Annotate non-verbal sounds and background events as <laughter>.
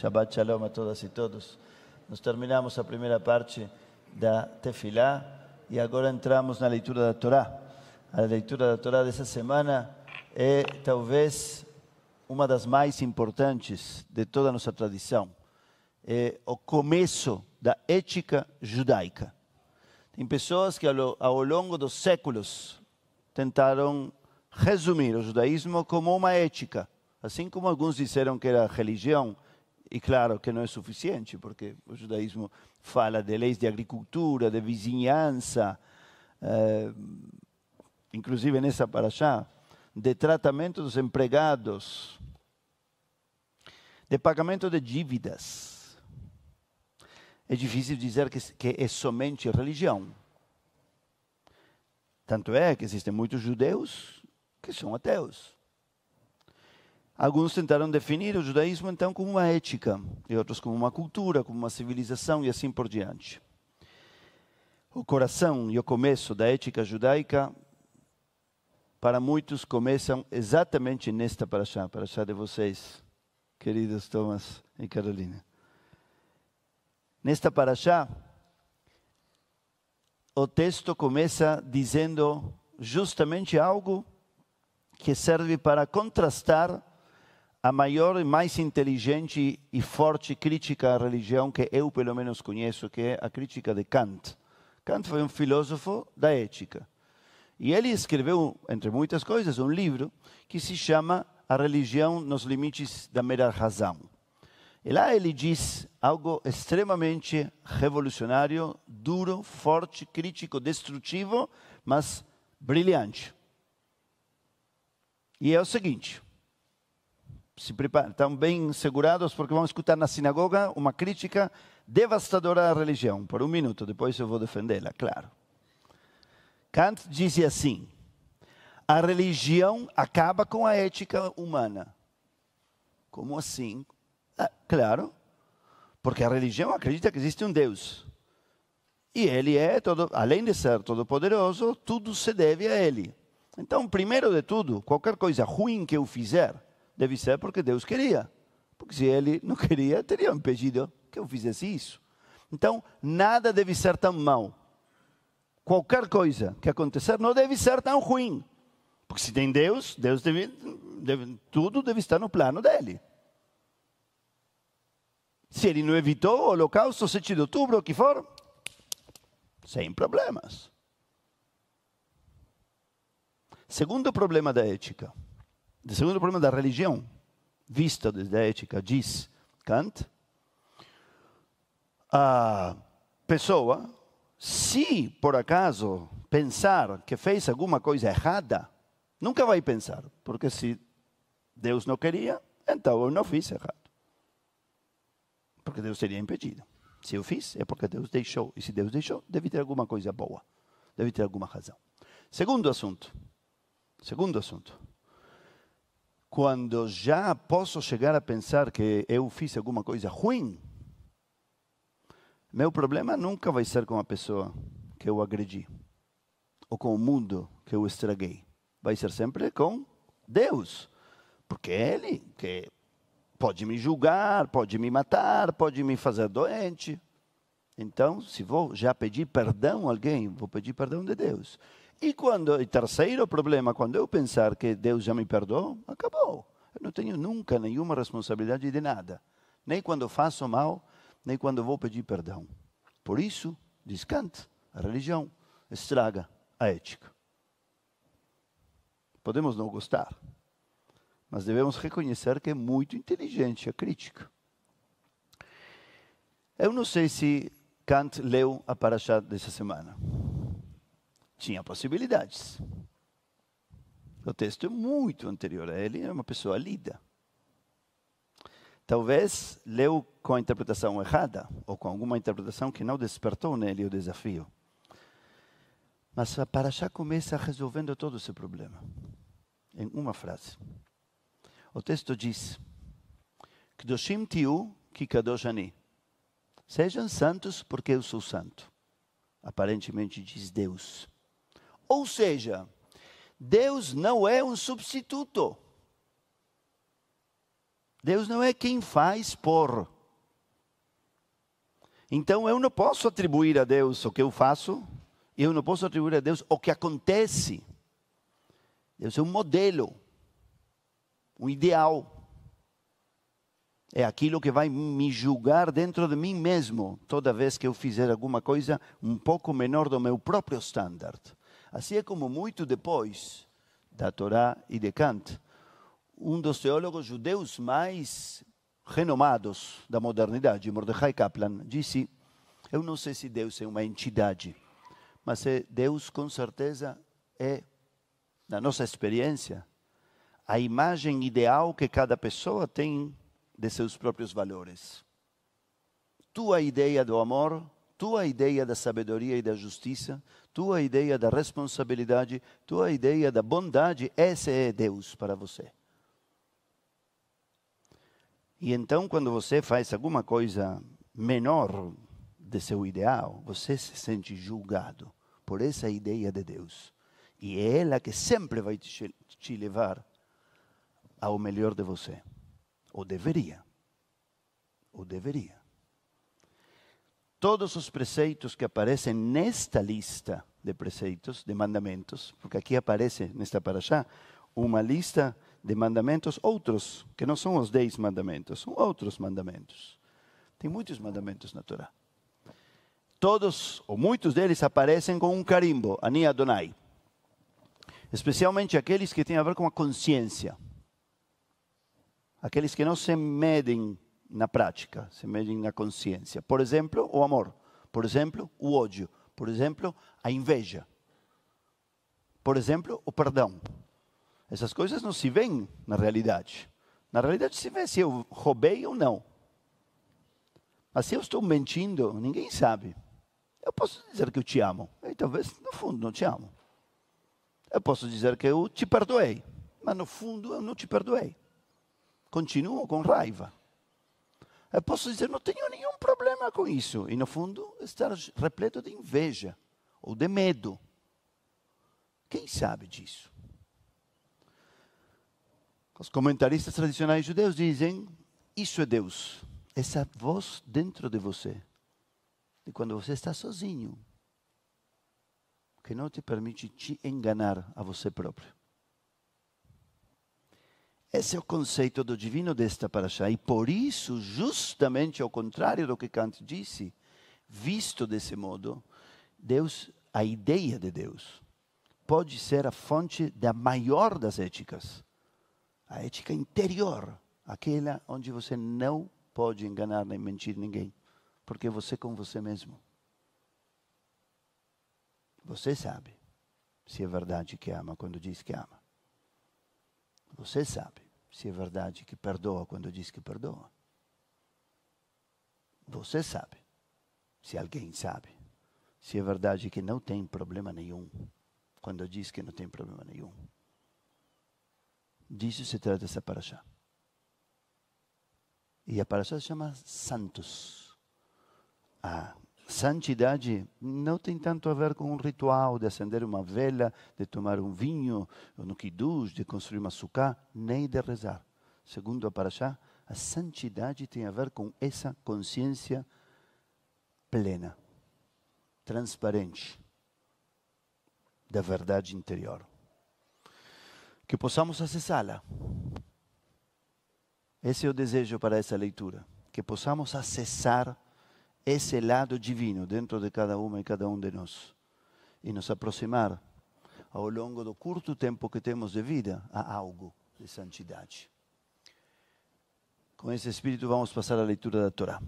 Shabbat Shalom a todas e todos. Nós terminamos a primeira parte da Tefilá e agora entramos na leitura da Torá. A leitura da Torá dessa semana é talvez uma das mais importantes de toda a nossa tradição. É eh, o começo da ética judaica. Tem pessoas que ao, ao longo dos séculos tentaram resumir o judaísmo como uma ética. Assim como alguns disseram que era religião, e claro que não é suficiente, porque o judaísmo fala de leis de agricultura, de vizinhança, eh, inclusive nessa paraxá, de tratamento dos empregados, de pagamento de dívidas. É difícil dizer que, que é somente religião. Tanto é que existem muitos judeus que são ateus. Alguns tentaram definir o judaísmo, então, como uma ética, e outros como uma cultura, como uma civilização e assim por diante. O coração e o começo da ética judaica, para muitos, começam exatamente nesta paraxá, paraxá de vocês, queridos Thomas e Carolina. Nesta paraxá, o texto começa dizendo justamente algo que serve para contrastar a maior, e mais inteligente e forte crítica à religião que eu, pelo menos, conheço, que é a crítica de Kant. Kant foi um filósofo da ética. E ele escreveu, entre muitas coisas, um livro que se chama A Religião nos Limites da Mera Razão. E lá ele diz algo extremamente revolucionário, duro, forte, crítico, destrutivo, mas brilhante. E é o seguinte: se preparem, estão bem segurados, porque vão escutar na sinagoga uma crítica devastadora à religião, por um minuto, depois eu vou defendê-la, claro. Kant dizia assim: a religião acaba com a ética humana. Como assim? Ah, claro, porque a religião acredita que existe um Deus. E ele é, todo, além de ser todo-poderoso, tudo se deve a ele. Então, primeiro de tudo, qualquer coisa ruim que eu fizer, deve ser porque Deus queria. Porque se ele não <laughs> queria, teria impedido que eu fizesse isso. Então, nada deve ser tão mau. Qualquer coisa que acontecer não deve ser tão ruim. Porque se tem Deus, Deus deve, deve tudo deve estar no plano dele. Se ele não evitou o holocausto, 7 de outubro, o que for, sem problemas. Segundo problema da ética. O segundo problema é da religião, vista desde a ética, diz Kant, a pessoa, se por acaso pensar que fez alguma coisa errada, nunca vai pensar, porque se Deus não queria, então eu não fiz errado. Porque Deus teria impedido. Se eu fiz, é porque Deus deixou. E se Deus deixou, deve ter alguma coisa boa. Deve ter alguma razão. Segundo assunto. Segundo assunto quando já posso chegar a pensar que eu fiz alguma coisa ruim, meu problema nunca vai ser com a pessoa que eu agredi ou com o mundo que eu estraguei. Vai ser sempre com Deus, porque é Ele que pode me julgar, pode me matar, pode me fazer doente. Então, se vou já pedir perdão a alguém, vou pedir perdão de Deus. E quando, o terceiro problema, quando eu pensar que Deus já me perdoou, acabou. Eu não tenho nunca nenhuma responsabilidade de nada. Nem quando faço mal, nem quando vou pedir perdão. Por isso, diz Kant, a religião estraga a ética. Podemos não gostar, mas devemos reconhecer que é muito inteligente a crítica. Eu não sei se Kant leu a Parashat dessa semana tinha possibilidades. O texto é muito anterior a ele, é uma pessoa lida. Talvez leu com a interpretação errada, ou com alguma interpretação que não despertou nele o desafio. Mas a Paraxá começa resolvendo todo esse problema, em uma frase. O texto diz, Kedoshim tiu ki Sejam santos porque eu sou santo. Aparentemente diz Deus. Ou seja, Deus não é um substituto. Deus não é quem faz por. Então eu não posso atribuir a Deus o que eu faço, eu não posso atribuir a Deus o que acontece. Deus é um modelo, um ideal. É aquilo que vai me julgar dentro de mim mesmo, toda vez que eu fizer alguma coisa um pouco menor do meu próprio standard. Assim é como muito depois da Torá e de Kant, um dos teólogos judeus mais renomados da modernidade, Mordecai Kaplan, disse: Eu não sei se Deus é uma entidade, mas é Deus com certeza é, na nossa experiência, a imagem ideal que cada pessoa tem de seus próprios valores. Tua ideia do amor tua ideia da sabedoria e da justiça, tua ideia da responsabilidade, tua ideia da bondade, esse é Deus para você. E então, quando você faz alguma coisa menor de seu ideal, você se sente julgado por essa ideia de Deus. E é ela que sempre vai te, te levar ao melhor de você. Ou deveria. Ou deveria todos os preceitos que aparecem nesta lista de preceitos, de mandamentos, porque aqui aparece nesta para já, uma lista de mandamentos, outros, que não são os dez mandamentos, são outros mandamentos. Tem muitos mandamentos na Torá. Todos, ou muitos deles, aparecem com um carimbo, Ani Adonai. Especialmente aqueles que têm a ver com a consciência. Aqueles que não se medem na prática, se medem na consciência. Por exemplo, o amor. Por exemplo, o ódio. Por exemplo, a inveja. Por exemplo, o perdão. Essas coisas não se veem na realidade. Na realidade, se vê se eu roubei ou não. Mas se eu estou mentindo, ninguém sabe. Eu posso dizer que eu te amo. E talvez, no fundo, não te amo. Eu posso dizer que eu te perdoei. Mas, no fundo, eu não te perdoei. Continuo com raiva posso dizer, não tenho nenhum problema com isso. E no fundo, estar repleto de inveja ou de medo. Quem sabe disso? Os comentaristas tradicionais judeus dizem: Isso é Deus, essa voz dentro de você, de quando você está sozinho, que não te permite te enganar a você próprio. Esse é o conceito do divino desta paraxá. E por isso, justamente ao contrário do que Kant disse, visto desse modo, Deus, a ideia de Deus, pode ser a fonte da maior das éticas. A ética interior, aquela onde você não pode enganar nem mentir ninguém, porque você é com você mesmo. Você sabe se é verdade que ama quando diz que ama. Você sabe se é verdade que perdoa quando diz que perdoa. Você sabe. Se alguém sabe. Se é verdade que não tem problema nenhum quando diz que não tem problema nenhum. Disso se trata essa paraxá. E a paraxá se chama Santos. A ah, santidade não tem tanto a ver com um ritual de acender uma vela, de tomar um vinho no kiddush, de construir uma sucá, nem de rezar. Segundo a Parashá, a santidade tem a ver com essa consciência plena, transparente, da verdade interior. Que possamos acessá-la. Esse é o desejo para essa leitura. Que possamos acessar esse lado divino dentro de cada uma e cada um de nós. E nos aproximar, ao longo do curto tempo que temos de vida, a algo de santidade. Com esse espírito, vamos passar à leitura da Torá.